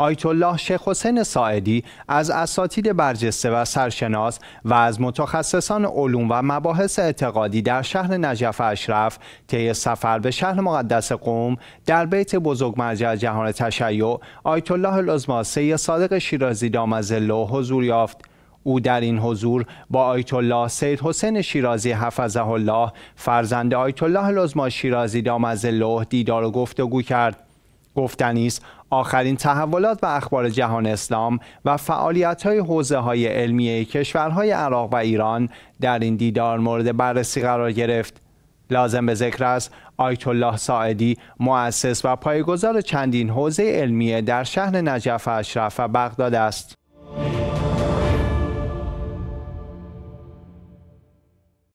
آیت الله شیخ حسین ساعدی از اساتید برجسته و سرشناس و از متخصصان علوم و مباحث اعتقادی در شهر نجف اشرف طی سفر به شهر مقدس قوم در بیت بزرگ مرجع جهان تشیع آیت الله العظما سید صادق شیرازی دامزلو حضور یافت او در این حضور با آیت الله سید حسین شیرازی حفظه الله فرزند آیت الله العظما شیرازی دامزلو دیدار و گفتگو کرد گفتنی است آخرین تحولات و اخبار جهان اسلام و فعالیت های حوزه های علمی کشورهای عراق و ایران در این دیدار مورد بررسی قرار گرفت لازم به ذکر است آیت الله ساعدی مؤسس و پایگذار چندین حوزه علمیه در شهر نجف اشرف و بغداد است